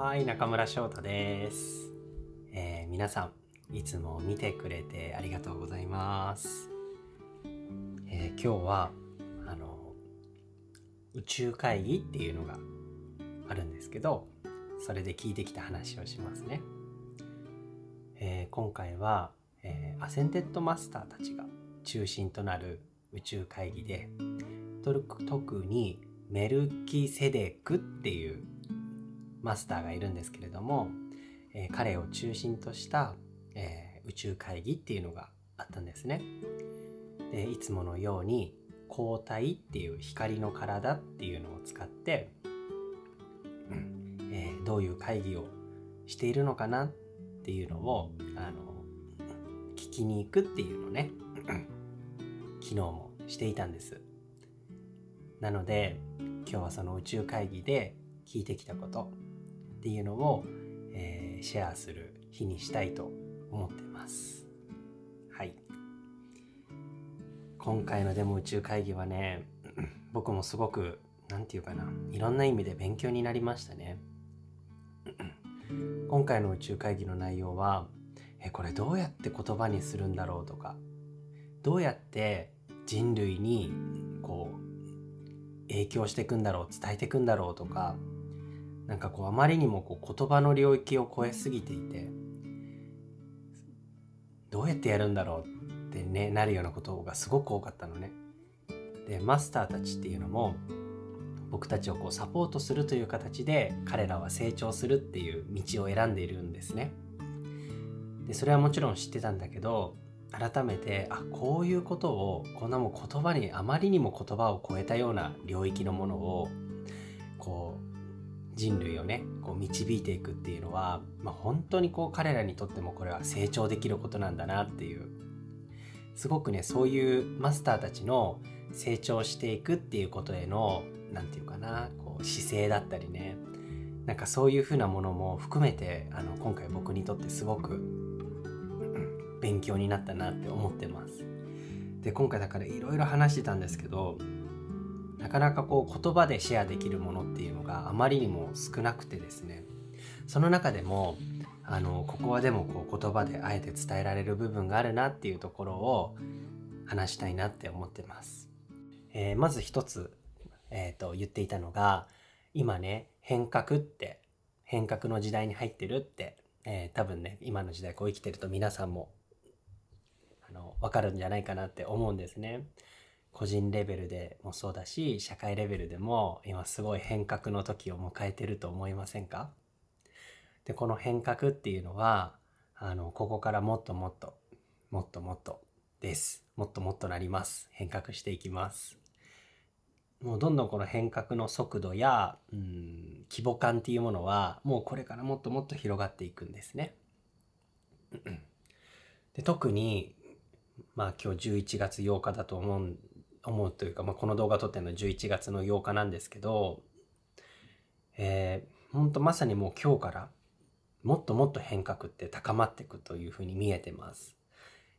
はい、中村翔太です。えー、皆さん、いつも見てくれてありがとうございます。えー、今日は、あの、宇宙会議っていうのがあるんですけど、それで聞いてきた話をしますね。えー、今回は、えアセンテッドマスターたちが中心となる宇宙会議で、特にメルキセデクっていうマスターがいるんですけれども、えー、彼を中心とした、えー、宇宙会議っていうのがあったんですね。でいつものように抗体っていう光の体っていうのを使って、うんえー、どういう会議をしているのかなっていうのをあの聞きに行くっていうのね昨日もしていたんです。なので今日はその宇宙会議で聞いてきたことっていうのを、えー、シェアする日にしたいと思ってます。はい。今回のデモ宇宙会議はね、僕もすごく、何て言うかな、いろんな意味で勉強になりましたね。今回の宇宙会議の内容は、え、これどうやって言葉にするんだろうとか、どうやって人類にこう影響していくんだろう伝えていくんだろうとかなんかこうあまりにもこう言葉の領域を超えすぎていてどうやってやるんだろうってねなるようなことがすごく多かったのね。でマスターたちっていうのも僕たちをこうサポートするという形で彼らは成長するっていう道を選んでいるんですね。でそれはもちろん知ってたんだけど改めてあこういうことをこんなもう言葉にあまりにも言葉を超えたような領域のものをこう人類をねこう導いていくっていうのは、まあ、本当にこう彼らにとってもこれは成長できることなんだなっていうすごくねそういうマスターたちの成長していくっていうことへの何て言うかなこう姿勢だったりねなんかそういうふうなものも含めてあの今回僕にとってすごく勉強になったなって思ってます。で今回だからいろいろ話してたんですけどなかなかこう言葉でシェアできるものっていうのがあまりにも少なくてですねその中でもあのここはでもこう言葉であえて伝えられる部分があるなっていうところを話したいなって思ってます。えー、まず一つ、えー、と言っていたのが今ね変革って変革の時代に入ってるって、えー、多分ね今の時代こう生きてると皆さんもあの分かるんじゃないかなって思うんですね。個人レベルでもそうだし社会レベルでも今すごい変革の時を迎えてると思いませんかでこの変革っていうのはあのここからもっともっともっともっとですもっともっとなります変革していきますもうどんどんこの変革の速度や、うん、規模感っていうものはもうこれからもっともっと広がっていくんですね。で特にまあ今日11月8日だと思うん思うというか、まあ、この動画撮ってるの11月の8日なんですけど、えー、ほんとまさにもう今日からもっともっと変革って高まっていくというふうに見えてます。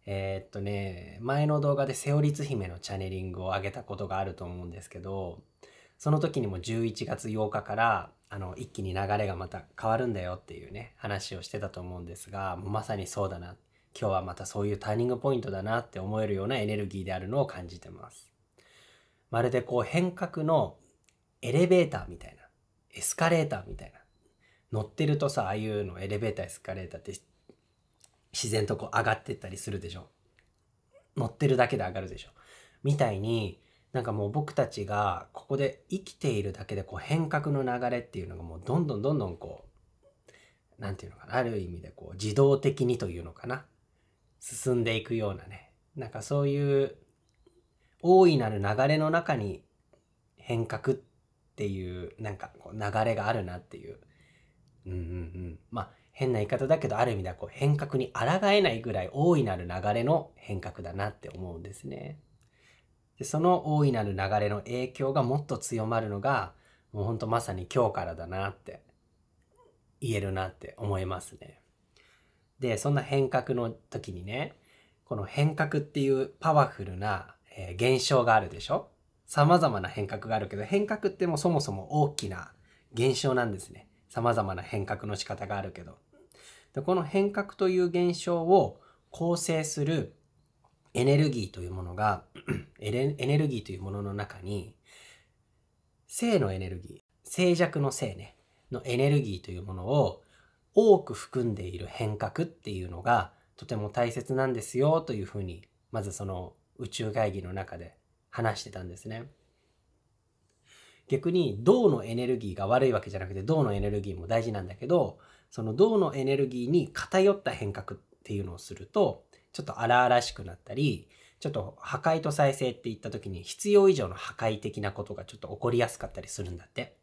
えー、っとね、前の動画でセオリツ姫のチャネリングを上げたことがあると思うんですけど、その時にも11月8日から、あの、一気に流れがまた変わるんだよっていうね、話をしてたと思うんですが、まさにそうだな。今日はまたそういうターニングポイントだなって思えるようなエネルギーであるのを感じてます。まるでこう変革のエレベーターみたいな、エスカレーターみたいな。乗ってるとさ、ああいうのエレベーター、エスカレーターって自然とこう上がってったりするでしょ。乗ってるだけで上がるでしょ。みたいに、なんかもう僕たちがここで生きているだけでこう変革の流れっていうのがもうどんどんどんどんこう、何て言うのかな、ある意味でこう自動的にというのかな、進んでいくようなね、なんかそういう大いなる流れの中に変革っていうなんかこう流れがあるなっていう。うんうんうん。まあ変な言い方だけどある意味ではこう変革に抗えないぐらい大いなる流れの変革だなって思うんですね。でその大いなる流れの影響がもっと強まるのがもうほんとまさに今日からだなって言えるなって思いますね。でそんな変革の時にねこの変革っていうパワフルなえー、現象があるでしょ様々な変革があるけど、変革ってもうそもそも大きな現象なんですね。様々な変革の仕方があるけど。でこの変革という現象を構成するエネルギーというものが、エネルギーというものの中に、性のエネルギー、静寂の性ね、のエネルギーというものを多く含んでいる変革っていうのがとても大切なんですよというふうに、まずその宇宙会議の中で話してたんですね。逆に銅のエネルギーが悪いわけじゃなくて銅のエネルギーも大事なんだけどその銅のエネルギーに偏った変革っていうのをするとちょっと荒々しくなったりちょっと破壊と再生っていった時に必要以上の破壊的なことがちょっと起こりやすかったりするんだって。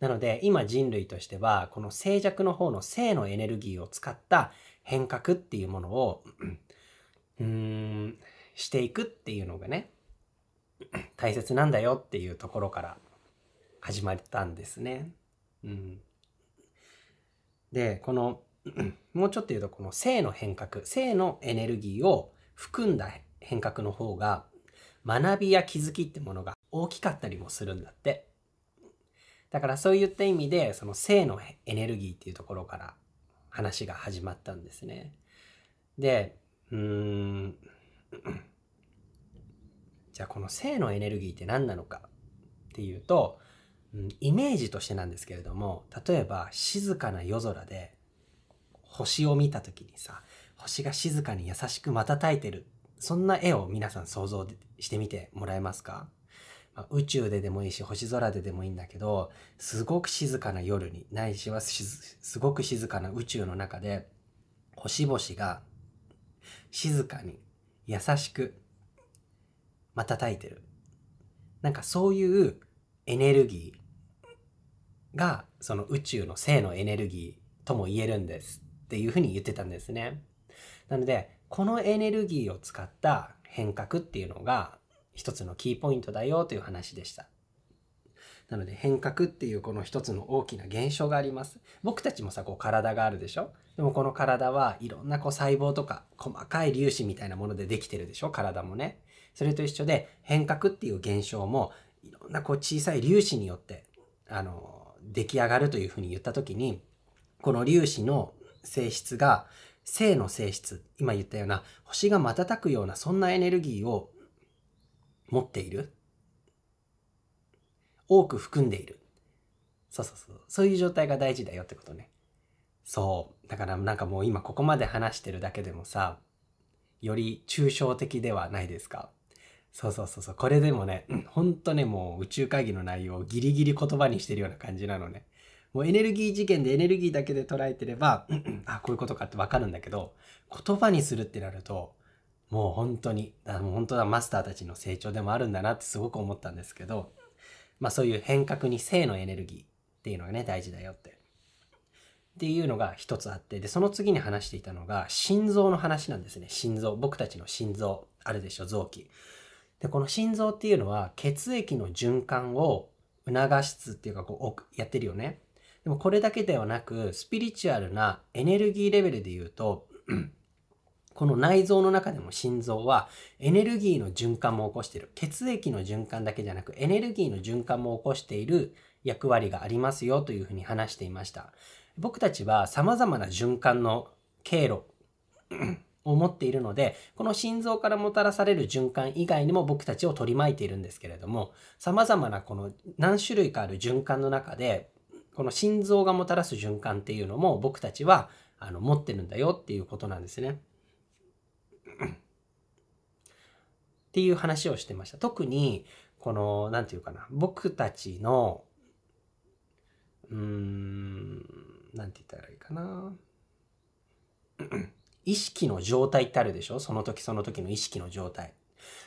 なので今人類としてはこの静寂の方の性のエネルギーを使った変革っていうものをうーんしていくっていうのがね大切なんだよっていうところから始まったんですね。うん、でこの もうちょっと言うとこの性の変革性のエネルギーを含んだ変革の方が学びや気づきってものが大きかったりもするんだって。だからそういった意味でその性のエネルギーっていうところから話が始まったんですね。でうーんじゃあこの性のエネルギーって何なのかっていうと、うん、イメージとしてなんですけれども例えば静かな夜空で星を見た時にさ星が静かに優しく瞬いてるそんな絵を皆さん想像してみてもらえますか、まあ、宇宙ででもいいし星空ででもいいんだけどすごく静かな夜にないしはすごく静かな宇宙の中で星々が静かに優しく、叩いてる。なんかそういうエネルギーが、その宇宙の性のエネルギーとも言えるんですっていうふうに言ってたんですね。なので、このエネルギーを使った変革っていうのが一つのキーポイントだよという話でした。なので変革っていうこの一つの大きな現象があります。僕たちもさ、こう体があるでしょでもこの体はいろんなこう細胞とか細かい粒子みたいなものでできてるでしょ体もね。それと一緒で変革っていう現象もいろんなこう小さい粒子によって、あの、出来上がるというふうに言った時に、この粒子の性質が性の性質、今言ったような星が瞬くようなそんなエネルギーを持っている多く含んでいる。そうそうそう。そういう状態が大事だよってことね。そう。だからなんかもう今ここまで話してるだけでもさ、より抽象的ではないですか。そうそうそうそう。これでもね、ほんとね、もう宇宙会議の内容をギリギリ言葉にしてるような感じなのね。もうエネルギー事件でエネルギーだけで捉えてれば、あ、こういうことかってわかるんだけど、言葉にするってなると、もう本当に、だもう本当だマスターたちの成長でもあるんだなってすごく思ったんですけど、まあそういう変革に性のエネルギーっていうのがね、大事だよって。っていうのが一つあって、で、その次に話していたのが、心臓の話なんですね。心臓。僕たちの心臓。あるでしょ、臓器。で、この心臓っていうのは、血液の循環を促しつっていうか、こう、やってるよね。でもこれだけではなく、スピリチュアルなエネルギーレベルで言うと、この内臓の中でも心臓はエネルギーの循環も起こしている。血液の循環だけじゃなくエネルギーの循環も起こしている役割がありますよというふうに話していました。僕たちは様々な循環の経路を持っているので、この心臓からもたらされる循環以外にも僕たちを取り巻いているんですけれども、様々なこの何種類かある循環の中で、この心臓がもたらす循環っていうのも僕たちはあの持ってるんだよっていうことなんですね。っていう話をしてました。特に、この、なんていうかな、僕たちの、うーん、なんて言ったらいいかな。意識の状態ってあるでしょその時その時の意識の状態。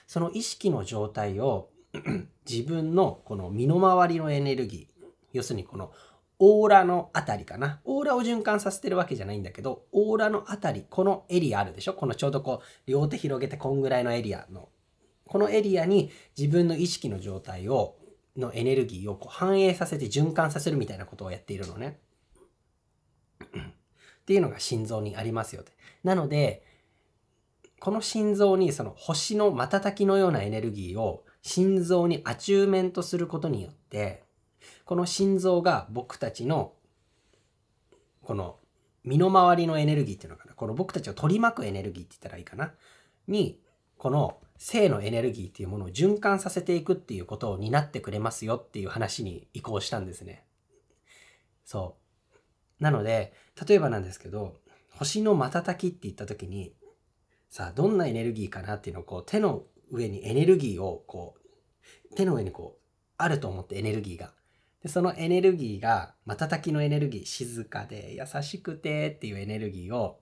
その意識の状態を 自分のこの身の回りのエネルギー、要するにこのオーラのあたりかな。オーラを循環させてるわけじゃないんだけど、オーラのあたり、このエリアあるでしょこのちょうどこう、両手広げてこんぐらいのエリアのこのエリアに自分の意識の状態を、のエネルギーをこう反映させて循環させるみたいなことをやっているのね。っていうのが心臓にありますよって。なので、この心臓にその星の瞬きのようなエネルギーを心臓にアチューメントすることによって、この心臓が僕たちのこの身の回りのエネルギーっていうのかな、この僕たちを取り巻くエネルギーって言ったらいいかな、に、この性のエネルギーっていうものを循環させていくっていうことを担ってくれますよっていう話に移行したんですね。そう。なので、例えばなんですけど、星の瞬きって言った時に、さあ、どんなエネルギーかなっていうのをこう手の上にエネルギーをこう、手の上にこう、あると思ってエネルギーが。でそのエネルギーが、瞬きのエネルギー、静かで優しくてっていうエネルギーを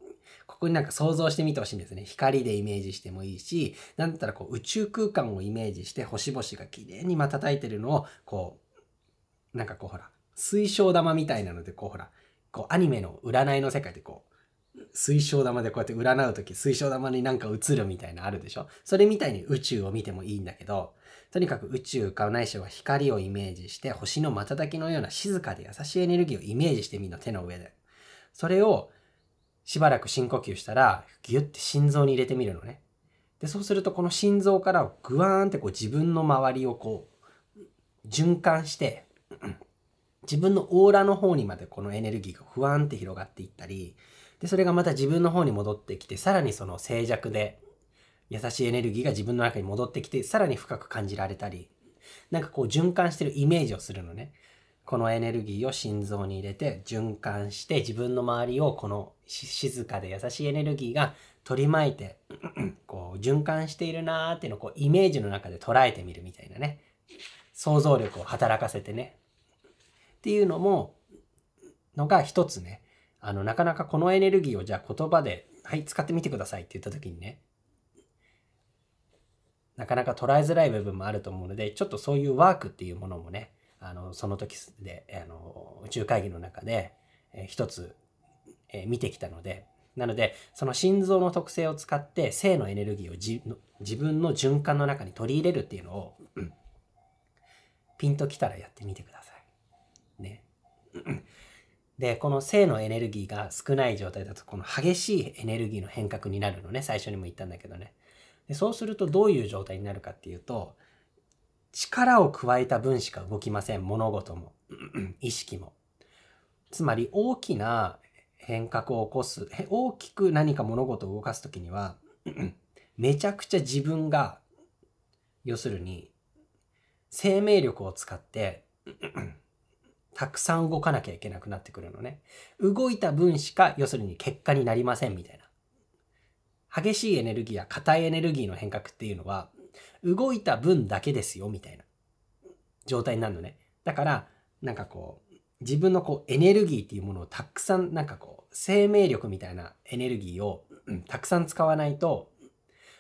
ここになんか想像してみてほしいんですね。光でイメージしてもいいし、なんだったらこう宇宙空間をイメージして星々が綺麗に瞬いてるのを、こう、なんかこうほら、水晶玉みたいなので、こうほら、こうアニメの占いの世界でこう、水晶玉でこうやって占う時水晶玉になんか映るみたいなあるでしょそれみたいに宇宙を見てもいいんだけどとにかく宇宙かないしは光をイメージして星の瞬きのような静かで優しいエネルギーをイメージしてみるの、手の上でそれをしばらく深呼吸したら、ギュッて心臓に入れてみるのね。で、そうするとこの心臓からグワーンってこう自分の周りをこう、循環して、自分のオーラの方にまでこのエネルギーがふわんって広がっていったり、で、それがまた自分の方に戻ってきて、さらにその静寂で優しいエネルギーが自分の中に戻ってきて、さらに深く感じられたり、なんかこう循環してるイメージをするのね。このエネルギーを心臓に入れて循環して自分の周りをこの静かで優しいエネルギーが取り巻いて こう循環しているなーっていうのをこうイメージの中で捉えてみるみたいなね想像力を働かせてねっていうのものが一つねあのなかなかこのエネルギーをじゃあ言葉で「はい使ってみてください」って言った時にねなかなか捉えづらい部分もあると思うのでちょっとそういうワークっていうものもねあのその時であの宇宙会議の中で、えー、一つ、えー、見てきたのでなのでその心臓の特性を使って性のエネルギーをじ自分の循環の中に取り入れるっていうのを、うん、ピンときたらやってみてください。ね。でこの性のエネルギーが少ない状態だとこの激しいエネルギーの変革になるのね最初にも言ったんだけどね。でそうするとどういう状態になるかっていうと力を加えた分しか動きません。物事も、意識も。つまり大きな変革を起こす、大きく何か物事を動かす時には、めちゃくちゃ自分が、要するに、生命力を使って、たくさん動かなきゃいけなくなってくるのね。動いた分しか、要するに結果になりませんみたいな。激しいエネルギーや硬いエネルギーの変革っていうのは、動いた分だけですよみたいな状態になるのね。だからなんかこう自分のこうエネルギーっていうものをたくさんなんかこう生命力みたいなエネルギーを、たくさん使わないと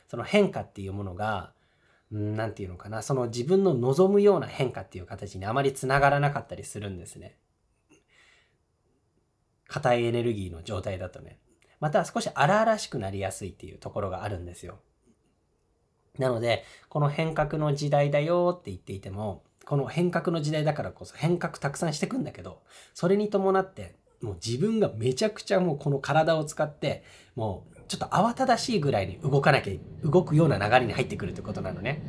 その変化っていうものが何て言うのかなその自分の望むような変化っていう形にあまりつながらなかったりするんですね。硬いエネルギーの状態だとね。また少し荒々しくなりやすいっていうところがあるんですよ。なので、この変革の時代だよって言っていても、この変革の時代だからこそ変革たくさんしてくんだけど、それに伴って、もう自分がめちゃくちゃもうこの体を使って、もうちょっと慌ただしいぐらいに動かなきゃ、動くような流れに入ってくるってことなのね。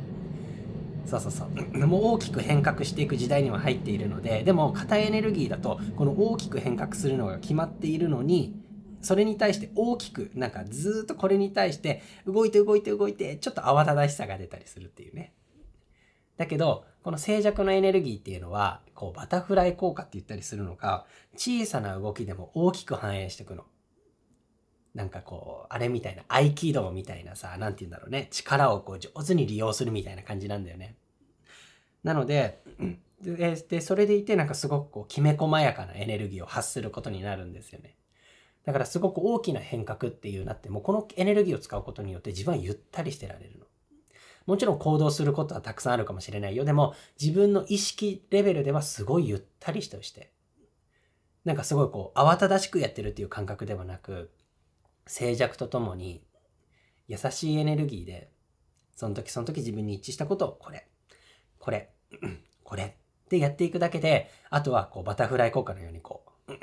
そうそうそう。もう大きく変革していく時代には入っているので、でも、硬いエネルギーだと、この大きく変革するのが決まっているのに、それに対して大きく、なんかずっとこれに対して、動いて動いて動いて、ちょっと慌ただしさが出たりするっていうね。だけど、この静寂のエネルギーっていうのは、こう、バタフライ効果って言ったりするのか、小さな動きでも大きく反映していくの。なんかこう、あれみたいな、合気道みたいなさ、なんて言うんだろうね、力をこう上手に利用するみたいな感じなんだよね。なので、で、でそれでいて、なんかすごくこう、きめ細やかなエネルギーを発することになるんですよね。だからすごく大きな変革っていうなって、もうこのエネルギーを使うことによって自分はゆったりしてられるの。もちろん行動することはたくさんあるかもしれないよ。でも自分の意識レベルではすごいゆったりしてして。なんかすごいこう慌ただしくやってるっていう感覚ではなく、静寂とともに優しいエネルギーで、その時その時自分に一致したことをこれ、これ、これってやっていくだけで、あとはこうバタフライ効果のようにこう、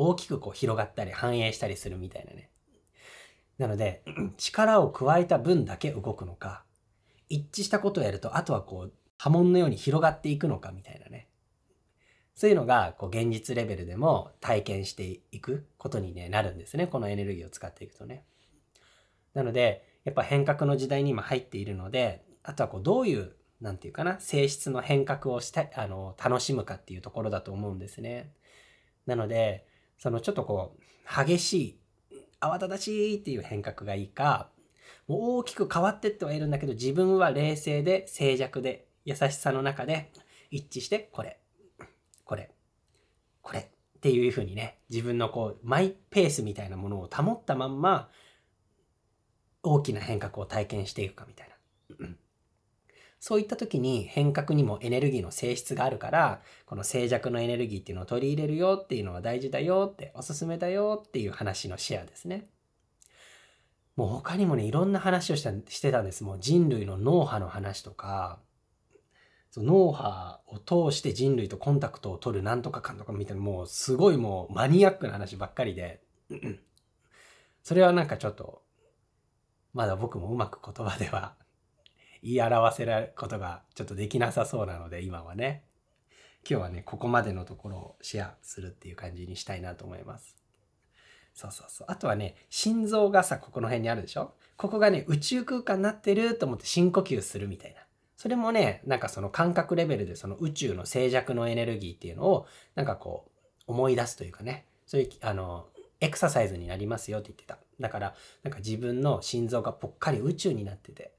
大きくこう広がったり反映したりするみたいなね。なので、力を加えた分だけ動くのか、一致したことをやると、あとはこう、波紋のように広がっていくのかみたいなね。そういうのが、こう、現実レベルでも体験していくことに、ね、なるんですね。このエネルギーを使っていくとね。なので、やっぱ変革の時代に今入っているので、あとはこう、どういう、何て言うかな、性質の変革をしたあの、楽しむかっていうところだと思うんですね。なので、そのちょっとこう、激しい、慌ただしいっていう変革がいいか、もう大きく変わってってはいるんだけど、自分は冷静で静寂で優しさの中で一致して、これ、これ、これっていうふうにね、自分のこう、マイペースみたいなものを保ったまんま、大きな変革を体験していくかみたいな。そういった時に変革にもエネルギーの性質があるから、この静寂のエネルギーっていうのを取り入れるよっていうのは大事だよって、おすすめだよっていう話のシェアですね。もう他にもね、いろんな話をしたしてたんです。もう人類の脳波の話とか、その脳波を通して人類とコンタクトを取るなんとかかんとかみたいな、もうすごいもうマニアックな話ばっかりで、それはなんかちょっと、まだ僕もうまく言葉では言い表せることがちょっとできなさそうなので今はね今日はねここまでのところをシェアするっていう感じにしたいなと思いますそうそうそうあとはね心臓がさここの辺にあるでしょここがね宇宙空間になってると思って深呼吸するみたいなそれもねなんかその感覚レベルでその宇宙の静寂のエネルギーっていうのをなんかこう思い出すというかねそういうあのエクササイズになりますよって言ってただからなんか自分の心臓がぽっかり宇宙になってて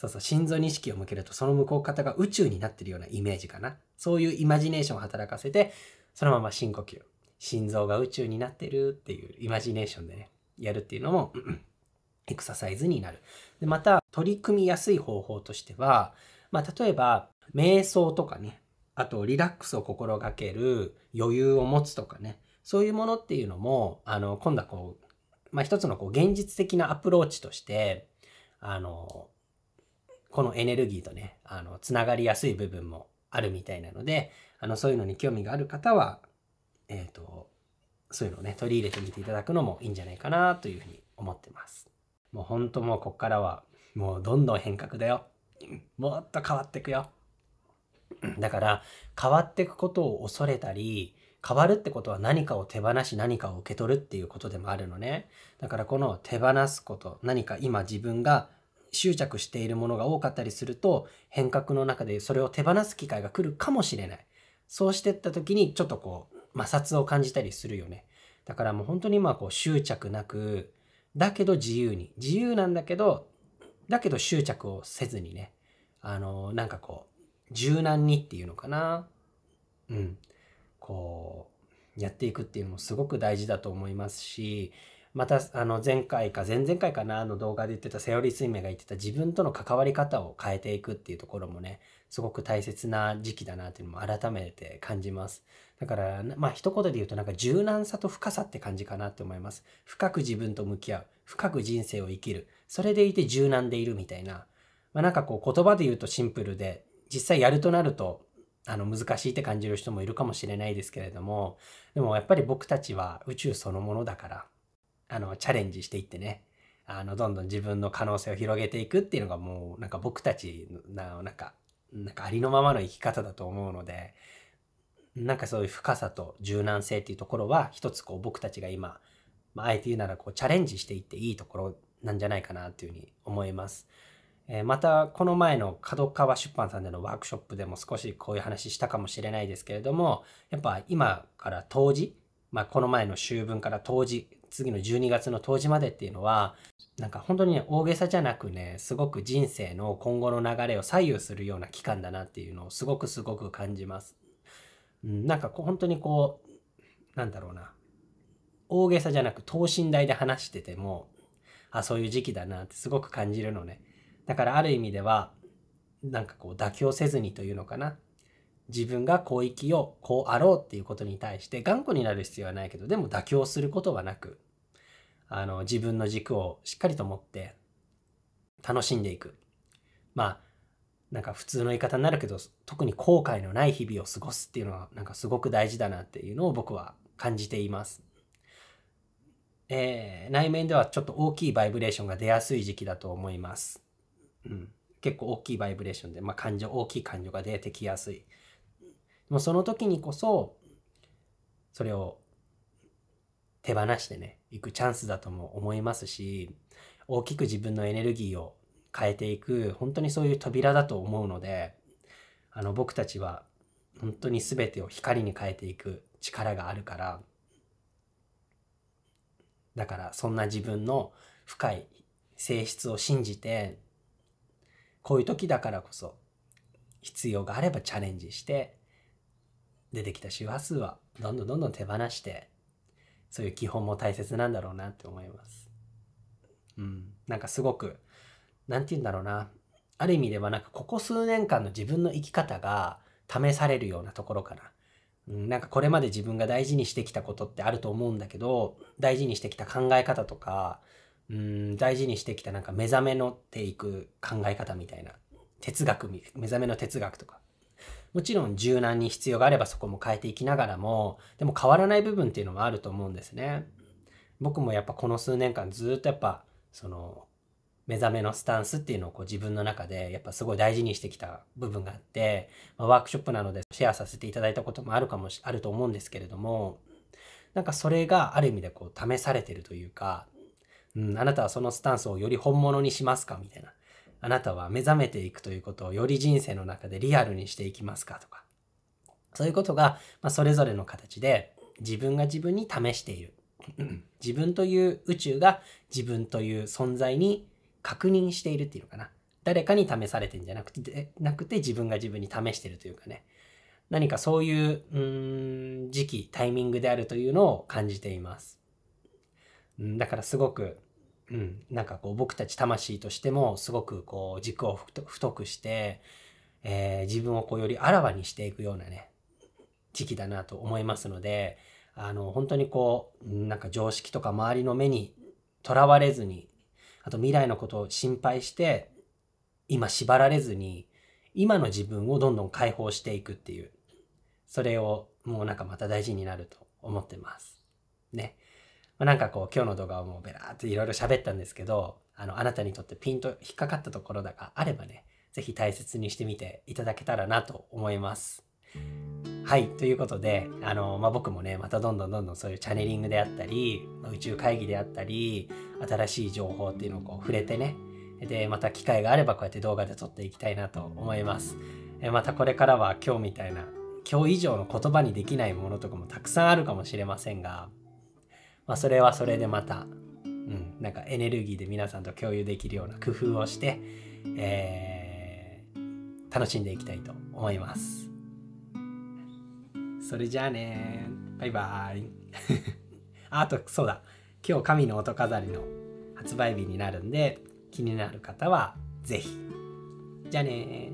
そうそう、心臓に意識を向けると、その向こう方が宇宙になってるようなイメージかな。そういうイマジネーションを働かせて、そのまま深呼吸。心臓が宇宙になってるっていうイマジネーションでね、やるっていうのも、エクササイズになる。で、また、取り組みやすい方法としては、まあ、例えば、瞑想とかね、あと、リラックスを心がける余裕を持つとかね、そういうものっていうのも、あの、今度はこう、まあ、一つのこう現実的なアプローチとして、あの、このエネルギーとね、あの、つながりやすい部分もあるみたいなので、あの、そういうのに興味がある方は、えっ、ー、と、そういうのをね、取り入れてみていただくのもいいんじゃないかなというふうに思ってます。もうほんともうこっからは、もうどんどん変革だよ。もっと変わってくよ。だから、変わってくことを恐れたり、変わるってことは何かを手放し何かを受け取るっていうことでもあるのね。だからこの手放すこと、何か今自分が執着しているものが多かったりすると変革の中でそれを手放す機会が来るかもしれないそうしてった時にちょっとこう摩擦を感じたりするよねだからもう本当にまあこう執着なくだけど自由に自由なんだけどだけど執着をせずにねあのー、なんかこう柔軟にっていうのかなうんこうやっていくっていうのもすごく大事だと思いますしまたあの前回か前々回かなの動画で言ってたセオリー水明が言ってた自分との関わり方を変えていくっていうところもねすごく大切な時期だなっていうのも改めて感じますだからまあ一言で言うとなんか柔軟さと深さって感じかなって思います深く自分と向き合う深く人生を生きるそれでいて柔軟でいるみたいな、まあ、なんかこう言葉で言うとシンプルで実際やるとなるとあの難しいって感じる人もいるかもしれないですけれどもでもやっぱり僕たちは宇宙そのものだからあの、チャレンジしていってね、あの、どんどん自分の可能性を広げていくっていうのがもう、なんか僕たちの、なんか、なんかありのままの生き方だと思うので、なんかそういう深さと柔軟性っていうところは、一つこう僕たちが今、まあ、あえて言うならこうチャレンジしていっていいところなんじゃないかなというふうに思います。えー、また、この前の角川出版さんでのワークショップでも少しこういう話したかもしれないですけれども、やっぱ今から当時、まあ、この前の秋分から当時次の12月の冬至までっていうのは、なんか本当にね、大げさじゃなくね、すごく人生の今後の流れを左右するような期間だなっていうのをすごくすごく感じます。うん、なんかこう本当にこう、なんだろうな。大げさじゃなく等身大で話してても、あ、そういう時期だなってすごく感じるのね。だからある意味では、なんかこう妥協せずにというのかな。自分がこう生きようこうあろうっていうことに対して頑固になる必要はないけどでも妥協することはなくあの自分の軸をしっかりと持って楽しんでいくまあなんか普通の言い方になるけど特に後悔のない日々を過ごすっていうのはなんかすごく大事だなっていうのを僕は感じています。えー、内面ではちょっと大きいバイブレーションが出やすい時期だと思います。うん、結構大きいバイブレーションで、まあ、感情大きい感情が出てきやすい。もうその時にこそ、それを手放してね、いくチャンスだとも思いますし、大きく自分のエネルギーを変えていく、本当にそういう扉だと思うので、あの、僕たちは本当に全てを光に変えていく力があるから、だからそんな自分の深い性質を信じて、こういう時だからこそ必要があればチャレンジして出てきた周波数はどんどんどんどん手放してそういう基本も大切なんだろうなって思います。うん、なんかすごく何て言うんだろうなある意味ではなんかここ数年間の自分の生き方が試されるようなところかな。うん、なんかこれまで自分が大事にしてきたことってあると思うんだけど大事にしてきた考え方とかうん大事にしてきたなんか目覚めのっていく考え方みたいな哲学目覚めの哲学とかもちろん柔軟に必要があればそこも変えていきながらも、でも変わらない部分っていうのもあると思うんですね。僕もやっぱこの数年間ずっとやっぱ、その、目覚めのスタンスっていうのをこう自分の中でやっぱすごい大事にしてきた部分があって、まあ、ワークショップなのでシェアさせていただいたこともあるかもし、あると思うんですけれども、なんかそれがある意味でこう試されてるというか、うん、あなたはそのスタンスをより本物にしますかみたいな。あなたは目覚めていくということをより人生の中でリアルにしていきますかとか、そういうことが、まあ、それぞれの形で自分が自分に試している。自分という宇宙が自分という存在に確認しているっていうのかな。誰かに試されてんじゃなくて、なくて自分が自分に試してるというかね。何かそういう、うん、時期、タイミングであるというのを感じています。ん、だからすごくうん、なんかこう僕たち魂としてもすごくこう軸を太くして、えー、自分をこうよりあらわにしていくようなね時期だなと思いますのであの本当にこうなんか常識とか周りの目にとらわれずにあと未来のことを心配して今縛られずに今の自分をどんどん解放していくっていうそれをもうなんかまた大事になると思ってます。ね。まあ、なんかこう今日の動画はもうベラーっていろいろ喋ったんですけどあのあなたにとってピンと引っかかったところだがあればね是非大切にしてみていただけたらなと思います。はいということであの、まあ、僕もねまたどんどんどんどんそういうチャネリングであったり宇宙会議であったり新しい情報っていうのをこう触れてねでまた機会があればこうやって動画で撮っていきたいなと思います。またこれからは今日みたいな今日以上の言葉にできないものとかもたくさんあるかもしれませんがまあ、それはそれでまた、うん、なんかエネルギーで皆さんと共有できるような工夫をして、えー、楽しんでいきたいと思います。それじゃあねバイバイ。あとそうだ今日神の音飾りの発売日になるんで気になる方は是非。じゃあね